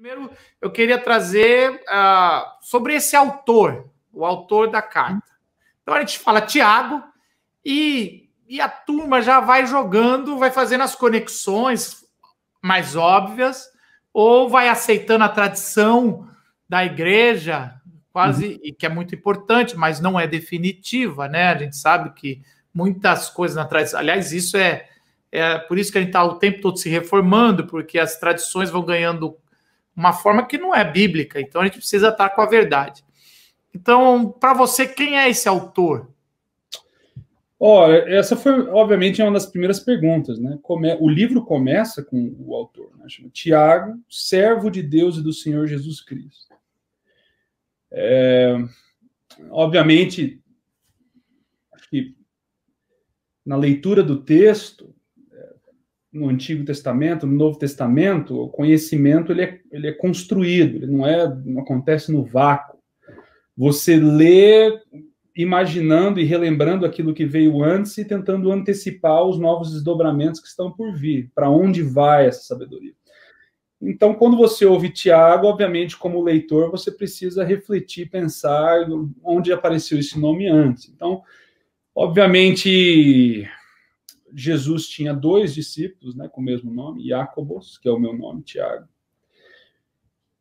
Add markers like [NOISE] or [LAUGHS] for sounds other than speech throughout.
Primeiro, eu queria trazer uh, sobre esse autor, o autor da carta. Então a gente fala Tiago e, e a turma já vai jogando, vai fazendo as conexões mais óbvias, ou vai aceitando a tradição da igreja, quase, uhum. e que é muito importante, mas não é definitiva, né? A gente sabe que muitas coisas na tradição. Aliás, isso é, é por isso que a gente está o tempo todo se reformando, porque as tradições vão ganhando uma forma que não é bíblica. Então a gente precisa estar com a verdade. Então, para você, quem é esse autor? Olha, essa foi, obviamente, é uma das primeiras perguntas, né? Come... O livro começa com o autor, né? Chama Tiago, servo de Deus e do Senhor Jesus Cristo. É... Obviamente, acho que na leitura do texto, no Antigo Testamento, no Novo Testamento, o conhecimento ele é, ele é construído, ele não, é, não acontece no vácuo. Você lê imaginando e relembrando aquilo que veio antes e tentando antecipar os novos desdobramentos que estão por vir. Para onde vai essa sabedoria? Então, quando você ouve Tiago, obviamente, como leitor, você precisa refletir, pensar onde apareceu esse nome antes. Então, obviamente, Jesus tinha dois discípulos, né, com o mesmo nome, Jacobos, que é o meu nome, Tiago.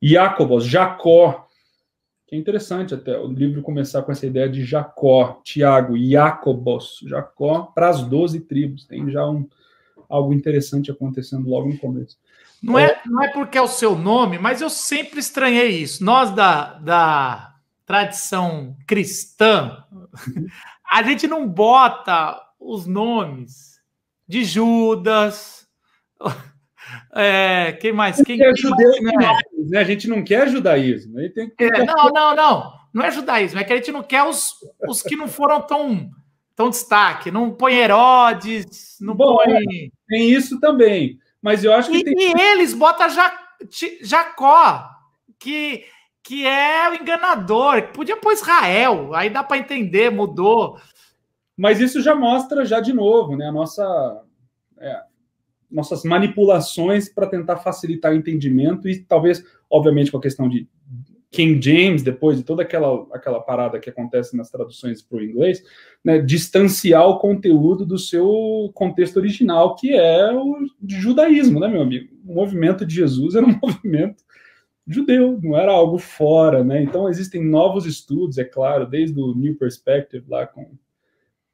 Jacobos, Jacó, que é interessante até o livro começar com essa ideia de Jacó, Tiago, Jacobos, Jacó para as doze tribos. Tem já um, algo interessante acontecendo logo no começo. Não é, não é porque é o seu nome, mas eu sempre estranhei isso. Nós da, da tradição cristã, [LAUGHS] a gente não bota os nomes de Judas. [LAUGHS] É, quem mais? Quem, quem mais, né? né? A gente não quer judaísmo. Aí tem que... É, não, não, não. Não é judaísmo. É que a gente não quer os, os que não foram tão, tão destaque. Não põe Herodes, não Bom, põe. É, tem isso também. Mas eu acho que. E, tem... e eles botam ja, Jacó, que, que é o enganador. Podia pôr Israel. Aí dá para entender, mudou. Mas isso já mostra, já de novo, né, a nossa, é, nossas manipulações para tentar facilitar o entendimento e talvez, obviamente, com a questão de King James, depois de toda aquela, aquela parada que acontece nas traduções para o inglês, né, distanciar o conteúdo do seu contexto original, que é o judaísmo, né, meu amigo? O movimento de Jesus era um [LAUGHS] movimento judeu, não era algo fora, né? Então existem novos estudos, é claro, desde o New Perspective lá com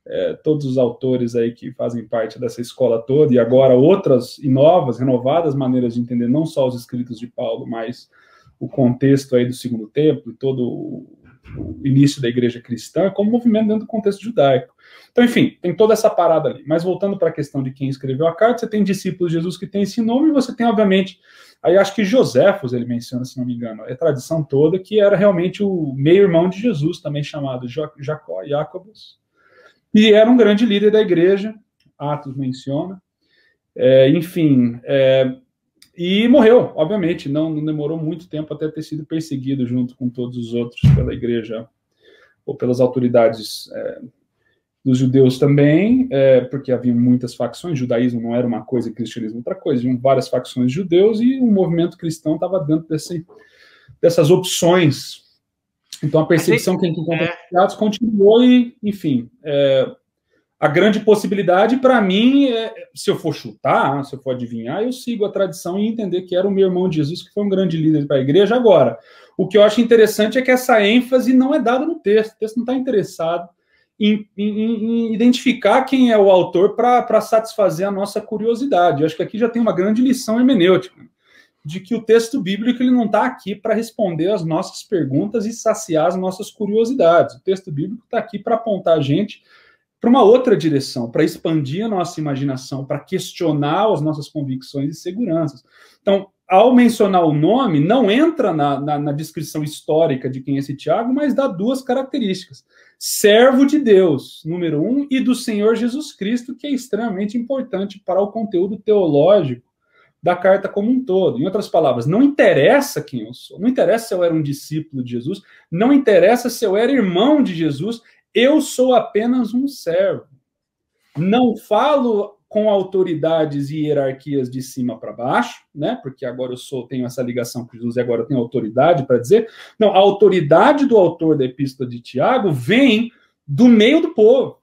é, todos os autores aí que fazem parte dessa escola toda, e agora outras e novas, renovadas maneiras de entender não só os escritos de Paulo, mas o contexto aí do segundo templo e todo o início da igreja cristã, como movimento dentro do contexto judaico. Então, enfim, tem toda essa parada ali. Mas voltando para a questão de quem escreveu a carta, você tem discípulos de Jesus que tem esse nome, e você tem, obviamente, aí acho que Josefos ele menciona, se não me engano, é a tradição toda, que era realmente o meio-irmão de Jesus, também chamado Jacó, Jacobus, e era um grande líder da igreja, Atos menciona. É, enfim, é, e morreu, obviamente, não, não, demorou muito tempo até ter sido perseguido junto com todos os outros pela igreja ou pelas autoridades é, dos judeus também, é, porque havia muitas facções, judaísmo não era uma coisa, cristianismo outra coisa, haviam várias facções de judeus e o movimento cristão estava dentro desse, dessas opções então a percepção que a gente encontra é. teatros continuou e, enfim, é, a grande possibilidade para mim, é, se eu for chutar, se eu for adivinhar, eu sigo a tradição e entender que era o meu irmão Jesus, que foi um grande líder para a igreja. Agora, o que eu acho interessante é que essa ênfase não é dada no texto, o texto não está interessado em, em, em, identificar quem é o autor para satisfazer a nossa curiosidade. Eu acho que aqui já tem uma grande lição hermenêutica de que o texto bíblico ele não está aqui para responder as nossas perguntas e saciar as nossas curiosidades. O texto bíblico está aqui para apontar a gente para uma outra direção, para expandir a nossa imaginação, para questionar as nossas convicções e seguranças. Então, ao mencionar o nome, não entra na, na, na descrição histórica de quem é esse Tiago, mas dá duas características: servo de Deus, número um, e do Senhor Jesus Cristo, que é extremamente importante para o conteúdo teológico da carta como um todo. Em outras palavras, não interessa quem eu sou, não interessa se eu era um discípulo de Jesus, não interessa se eu era irmão de Jesus, eu sou apenas um servo. Não falo com autoridades e hierarquias de cima para baixo, né? Porque agora eu sou, tenho essa ligação com Jesus e agora eu tenho autoridade para dizer. Não, a autoridade do autor da Epístola de Tiago vem do meio do povo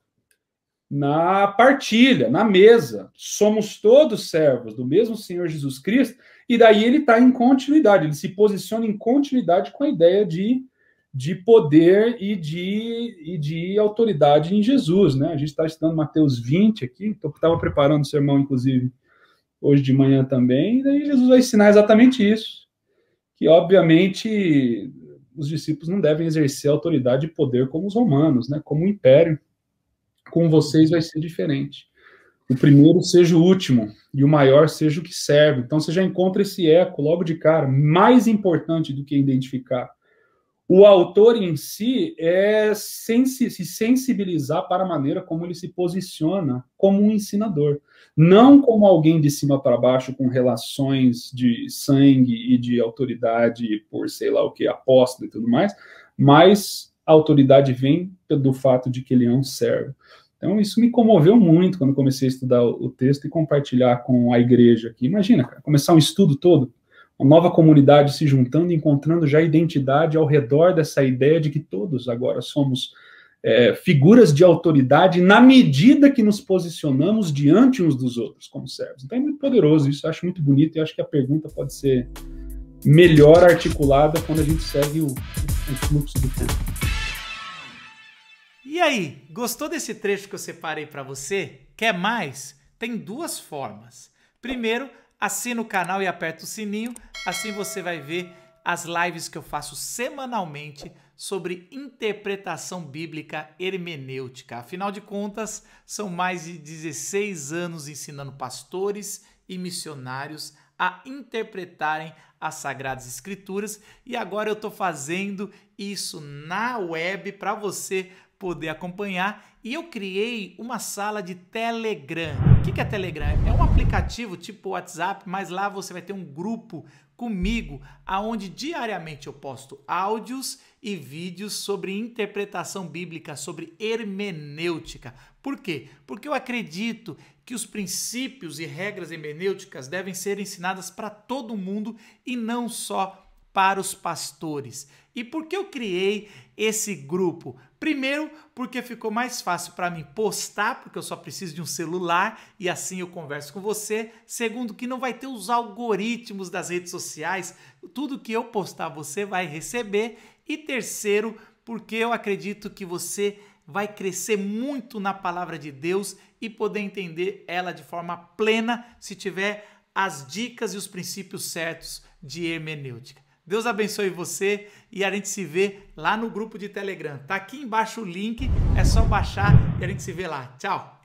na partilha, na mesa. Somos todos servos do mesmo Senhor Jesus Cristo, e daí ele está em continuidade, ele se posiciona em continuidade com a ideia de, de poder e de, e de autoridade em Jesus. Né? A gente está estudando Mateus 20 aqui, estava então preparando o sermão, inclusive, hoje de manhã também, e daí Jesus vai ensinar exatamente isso. Que, obviamente, os discípulos não devem exercer autoridade e poder como os romanos, né? como o império com vocês vai ser diferente. O primeiro seja o último e o maior seja o que serve. Então você já encontra esse eco logo de cara, mais importante do que identificar. O autor em si é sensi se sensibilizar para a maneira como ele se posiciona como um ensinador, não como alguém de cima para baixo com relações de sangue e de autoridade por sei lá o que, aposta e tudo mais, mas a autoridade vem do fato de que ele é um servo. Então, isso me comoveu muito quando comecei a estudar o texto e compartilhar com a igreja aqui. Imagina, cara, começar um estudo todo, uma nova comunidade se juntando, encontrando já identidade ao redor dessa ideia de que todos agora somos é, figuras de autoridade na medida que nos posicionamos diante uns dos outros como servos. Então, é muito poderoso isso, acho muito bonito e acho que a pergunta pode ser melhor articulada quando a gente segue o, o fluxo do tempo. E aí, gostou desse trecho que eu separei para você? Quer mais? Tem duas formas. Primeiro, assina o canal e aperta o sininho, assim você vai ver as lives que eu faço semanalmente sobre interpretação bíblica hermenêutica. Afinal de contas, são mais de 16 anos ensinando pastores e missionários a interpretarem as Sagradas Escrituras e agora eu estou fazendo isso na web para você poder acompanhar. E eu criei uma sala de Telegram. O que é Telegram? É um aplicativo tipo WhatsApp, mas lá você vai ter um grupo comigo, aonde diariamente eu posto áudios e vídeos sobre interpretação bíblica, sobre hermenêutica. Por quê? Porque eu acredito que os princípios e regras hermenêuticas devem ser ensinadas para todo mundo e não só para os pastores. E por que eu criei esse grupo? Primeiro, porque ficou mais fácil para mim postar, porque eu só preciso de um celular e assim eu converso com você. Segundo, que não vai ter os algoritmos das redes sociais, tudo que eu postar você vai receber. E terceiro, porque eu acredito que você vai crescer muito na palavra de Deus e poder entender ela de forma plena se tiver as dicas e os princípios certos de hermenêutica. Deus abençoe você e a gente se vê lá no grupo de Telegram. Tá aqui embaixo o link, é só baixar e a gente se vê lá. Tchau!